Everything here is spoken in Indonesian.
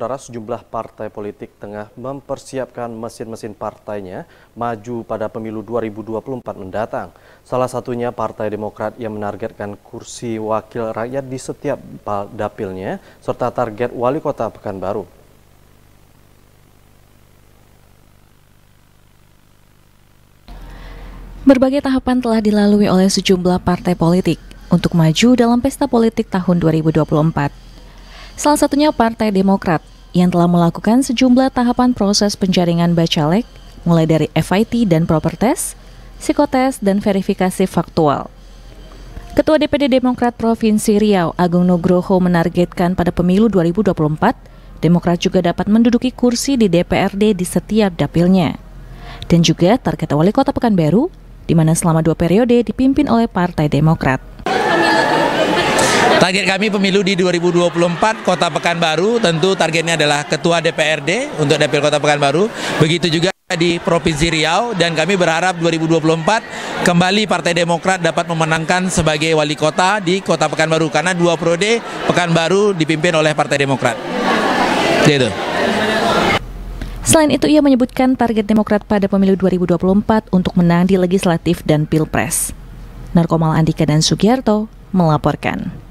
saudara sejumlah partai politik tengah mempersiapkan mesin-mesin partainya maju pada pemilu 2024 mendatang. Salah satunya Partai Demokrat yang menargetkan kursi wakil rakyat di setiap dapilnya serta target wali kota Pekanbaru. Berbagai tahapan telah dilalui oleh sejumlah partai politik untuk maju dalam pesta politik tahun 2024. Salah satunya Partai Demokrat yang telah melakukan sejumlah tahapan proses penjaringan bacalek, mulai dari FIT dan proper test, psikotes, dan verifikasi faktual. Ketua DPD Demokrat Provinsi Riau, Agung Nugroho menargetkan pada pemilu 2024, Demokrat juga dapat menduduki kursi di DPRD di setiap dapilnya. Dan juga target wali kota Pekanbaru, di mana selama dua periode dipimpin oleh Partai Demokrat. Target kami pemilu di 2024 Kota Pekanbaru tentu targetnya adalah Ketua DPRD untuk Dapil Kota Pekanbaru. Begitu juga di Provinsi Riau dan kami berharap 2024 kembali Partai Demokrat dapat memenangkan sebagai wali kota di Kota Pekanbaru karena dua periode Pekanbaru dipimpin oleh Partai Demokrat. Itu. Selain itu, ia menyebutkan target Demokrat pada pemilu 2024 untuk menang di legislatif dan pilpres. Narkomal Andika dan Sugiarto melaporkan.